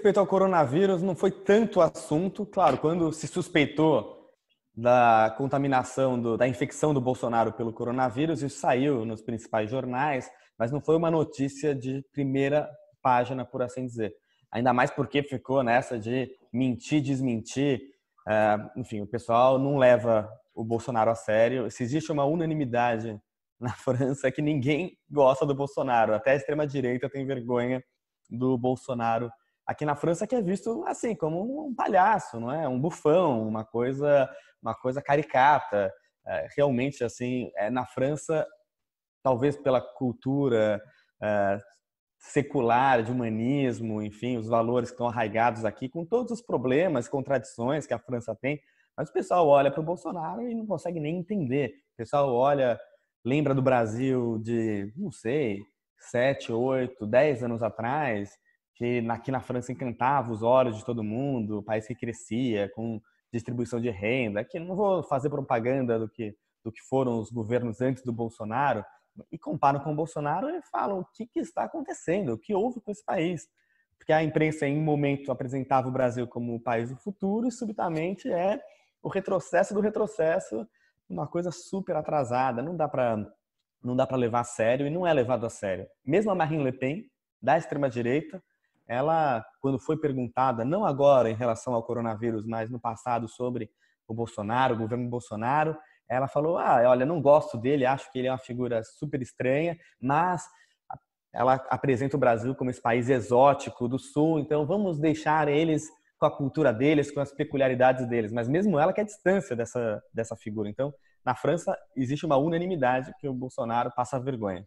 respeito ao coronavírus, não foi tanto assunto. Claro, quando se suspeitou da contaminação, do, da infecção do Bolsonaro pelo coronavírus, isso saiu nos principais jornais, mas não foi uma notícia de primeira página, por assim dizer. Ainda mais porque ficou nessa de mentir, desmentir. É, enfim, o pessoal não leva o Bolsonaro a sério. Se existe uma unanimidade na França é que ninguém gosta do Bolsonaro, até a extrema-direita tem vergonha do Bolsonaro aqui na França que é visto assim como um palhaço, não é? Um bufão, uma coisa, uma coisa caricata. É, realmente assim, é, na França, talvez pela cultura é, secular, de humanismo, enfim, os valores que estão arraigados aqui, com todos os problemas, contradições que a França tem, mas o pessoal olha para o Bolsonaro e não consegue nem entender. O pessoal olha, lembra do Brasil de, não sei, sete oito dez anos atrás, que aqui na França encantava os olhos de todo mundo, o país que crescia, com distribuição de renda. Aqui não vou fazer propaganda do que, do que foram os governos antes do Bolsonaro, e comparo com o Bolsonaro e falam o que, que está acontecendo, o que houve com esse país. Porque a imprensa, em um momento, apresentava o Brasil como o país do futuro e, subitamente, é o retrocesso do retrocesso, uma coisa super atrasada. Não dá para não dá para levar a sério e não é levado a sério. Mesmo a Marine Le Pen, da extrema-direita, ela, quando foi perguntada, não agora em relação ao coronavírus, mas no passado sobre o Bolsonaro, o governo Bolsonaro, ela falou: Ah, olha, não gosto dele, acho que ele é uma figura super estranha, mas ela apresenta o Brasil como esse país exótico do Sul, então vamos deixar eles com a cultura deles, com as peculiaridades deles, mas mesmo ela que é distância dessa, dessa figura. Então, na França, existe uma unanimidade que o Bolsonaro passa vergonha.